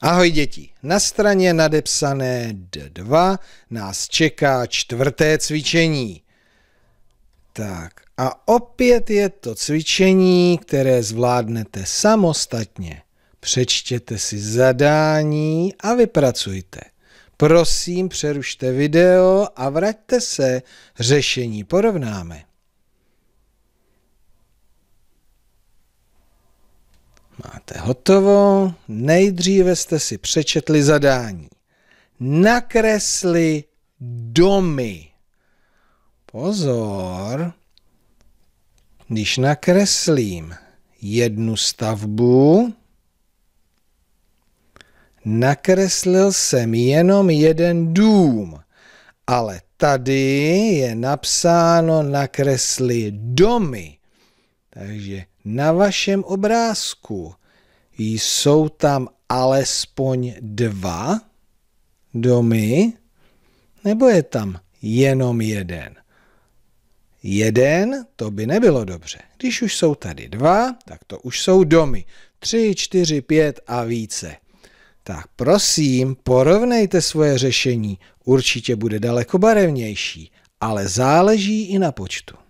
Ahoj děti, na straně nadepsané D2 nás čeká čtvrté cvičení. Tak a opět je to cvičení, které zvládnete samostatně. Přečtěte si zadání a vypracujte. Prosím, přerušte video a vraťte se, řešení porovnáme. máte hotovo, nejdříve jste si přečetli zadání. Nakresli domy. Pozor, když nakreslím jednu stavbu, nakreslil jsem jenom jeden dům, ale tady je napsáno nakresli domy. Takže na vašem obrázku jsou tam alespoň dva domy, nebo je tam jenom jeden? Jeden, to by nebylo dobře. Když už jsou tady dva, tak to už jsou domy. Tři, čtyři, pět a více. Tak prosím, porovnejte svoje řešení. Určitě bude daleko barevnější, ale záleží i na počtu.